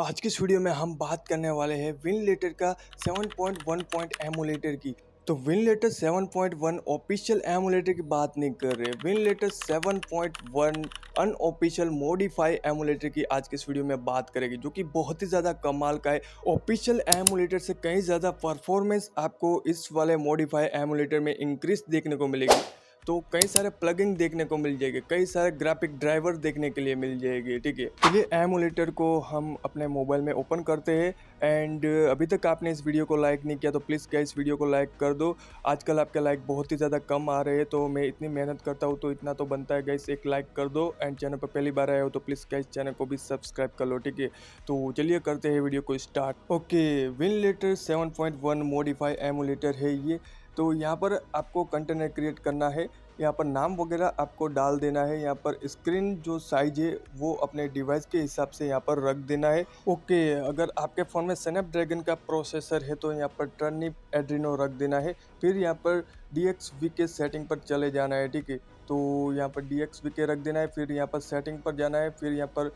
आज के इस वीडियो में हम बात करने वाले हैं विन लेटर का 7.1 पॉइंट वन पॉइंट एमुलेटर की तो विन लेटर 7.1 ऑफिशियल एमुलेटर की बात नहीं कर रहे Winlator 7.1 unofficial modify emulator की आज के इस वीडियो में बात करेगी जो कि बहुत ही ज़्यादा कमाल का है ऑफिशियल एमुलेटर से कहीं ज़्यादा परफॉर्मेंस आपको इस वाले मॉडिफाई एमुलेटर में इंक्रीज देखने को मिलेगी तो कई सारे प्लगिंग देखने को मिल जाएंगे कई सारे ग्राफिक ड्राइवर देखने के लिए मिल जाएगी ठीक है चलिए तो एमुलेटर को हम अपने मोबाइल में ओपन करते हैं एंड अभी तक आपने इस वीडियो को लाइक नहीं किया तो प्लीज़ क्या इस वीडियो को लाइक कर दो आजकल आपके लाइक बहुत ही ज़्यादा कम आ रहे हैं तो मैं इतनी मेहनत करता हूँ तो इतना तो बनता है गैस एक लाइक कर दो एंड चैनल पर पहली बार आए हो तो प्लीज़ क्या इस चैनल को भी सब्सक्राइब कर लो ठीक है तो चलिए करते हैं वीडियो को start okay Winlator seven point one modify emulator है ये तो यहाँ पर आपको कंटेनर क्रिएट करना है यहाँ पर नाम वगैरह आपको डाल देना है यहाँ पर स्क्रीन जो साइज है वो अपने डिवाइस के हिसाब से यहाँ पर रख देना है ओके अगर आपके फ़ोन में स्नैपड्रैगन का प्रोसेसर है तो यहाँ पर टर्निप एड्रीनो रख देना है फिर यहाँ पर D X V K setting पर चले जाना है ठीक है तो यहाँ पर डी एक्स वी के रख देना है फिर यहाँ पर सेटिंग पर जाना है फिर यहाँ पर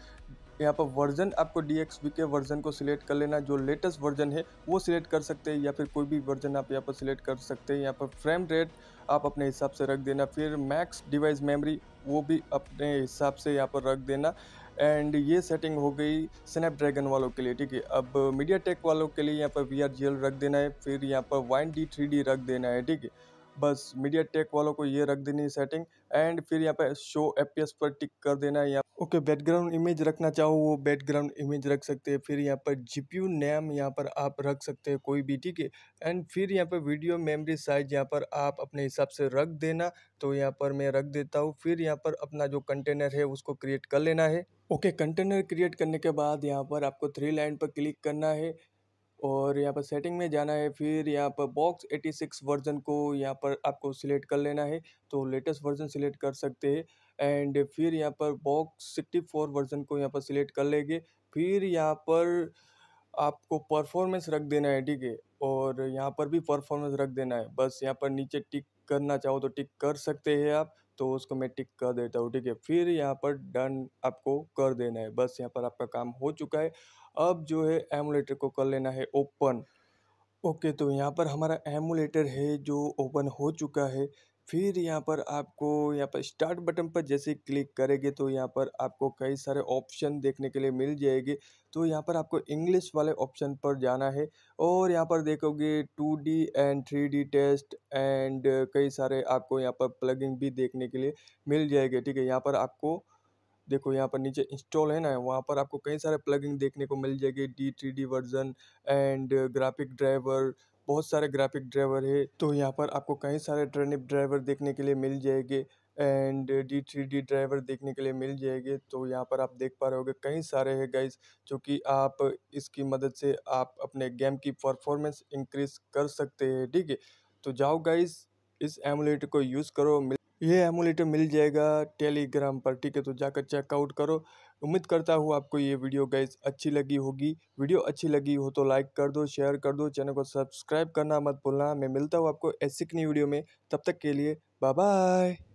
यहाँ पर वर्जन आपको डी के वर्जन को सिलेक्ट कर लेना जो लेटेस्ट वर्जन है वो सिलेक्ट कर सकते हैं या फिर कोई भी वर्जन आप यहाँ पर सिलेक्ट कर सकते हैं यहाँ पर फ्रेम रेट आप अपने हिसाब से रख देना फिर मैक्स डिवाइस मेमोरी वो भी अपने हिसाब से यहाँ पर रख देना एंड ये सेटिंग हो गई स्नैपड्रैगन वालों के लिए ठीक है अब मीडिया टेक वालों के लिए यहाँ पर वी आर जी एल रख देना है फिर यहाँ पर वाइन डी थ्री डी रख देना है ठीक है बस मीडिया टेक वालों को ये रख देनी है सेटिंग एंड फिर यहाँ पर शो एफ पर टिक कर देना है यहाँ ओके बैकग्राउंड इमेज रखना चाहो वो बैकग्राउंड इमेज रख सकते हैं फिर यहाँ पर जीपीयू नेम यहाँ पर आप रख सकते हैं कोई भी ठीक है एंड फिर यहाँ पर वीडियो मेमोरी साइज यहाँ पर आप अपने हिसाब से रख देना तो यहाँ पर मैं रख देता हूँ फिर यहाँ पर अपना जो कंटेनर है उसको क्रिएट कर लेना है ओके कंटेनर क्रिएट करने के बाद यहाँ पर आपको थ्री लाइन पर क्लिक करना है और यहाँ पर सेटिंग में जाना है फिर यहाँ पर बॉक्स 86 वर्जन को यहाँ पर आपको सिलेक्ट कर लेना है तो लेटेस्ट वर्जन सिलेक्ट कर सकते हैं एंड फिर यहाँ पर बॉक्स 64 वर्जन को यहाँ पर सिलेक्ट कर लेंगे फिर यहाँ पर आपको परफॉर्मेंस रख देना है ठीक है और यहाँ पर भी परफॉर्मेंस रख देना है बस यहाँ पर नीचे टिक करना चाहो तो टिक कर सकते हैं आप तो उसको मैं टिक कर देता हूँ ठीक है फिर यहाँ पर डन आपको कर देना है बस यहाँ पर आपका काम हो चुका है अब जो है एमुलेटर को कर लेना है ओपन ओके तो यहाँ पर हमारा एमुलेटर है जो ओपन हो चुका है फिर यहाँ पर आपको यहाँ पर स्टार्ट बटन पर जैसे क्लिक करेंगे तो यहाँ पर आपको कई सारे ऑप्शन देखने के लिए मिल जाएंगे तो यहाँ पर आपको इंग्लिश वाले ऑप्शन पर जाना है और यहाँ पर देखोगे 2D and 3D test and कई सारे आपको यहाँ पर प्लगिंग भी देखने के लिए मिल जाएंगे ठीक है यहाँ पर आपको देखो यहाँ पर नीचे इंस्टॉल है ना वहाँ पर आपको कई सारे प्लगिंग देखने को मिल जाएगी D three D version and graphic driver बहुत सारे ग्राफिक ड्राइवर है तो यहाँ पर आपको कई सारे ट्रेनिप ड्राइवर देखने के लिए मिल जाएंगे and D three D driver देखने के लिए मिल जाएंगे तो यहाँ पर आप देख पा रहे होगे कई सारे हैं गाइज जो कि आप इसकी मदद से आप अपने गेम की परफॉर्मेंस इंक्रीज कर सकते हैं ठीक है तो जाओ गाइज इस एमुलेटर को यूज़ करो ये एमुलेटर मिल जाएगा टेलीग्राम पर ठीक है तो जाकर चेकआउट करो उम्मीद करता हूँ आपको ये वीडियो गैस अच्छी लगी होगी वीडियो अच्छी लगी हो तो लाइक कर दो शेयर कर दो चैनल को सब्सक्राइब करना मत भूलना मैं मिलता हूँ आपको ऐसी नई वीडियो में तब तक के लिए बाय बाय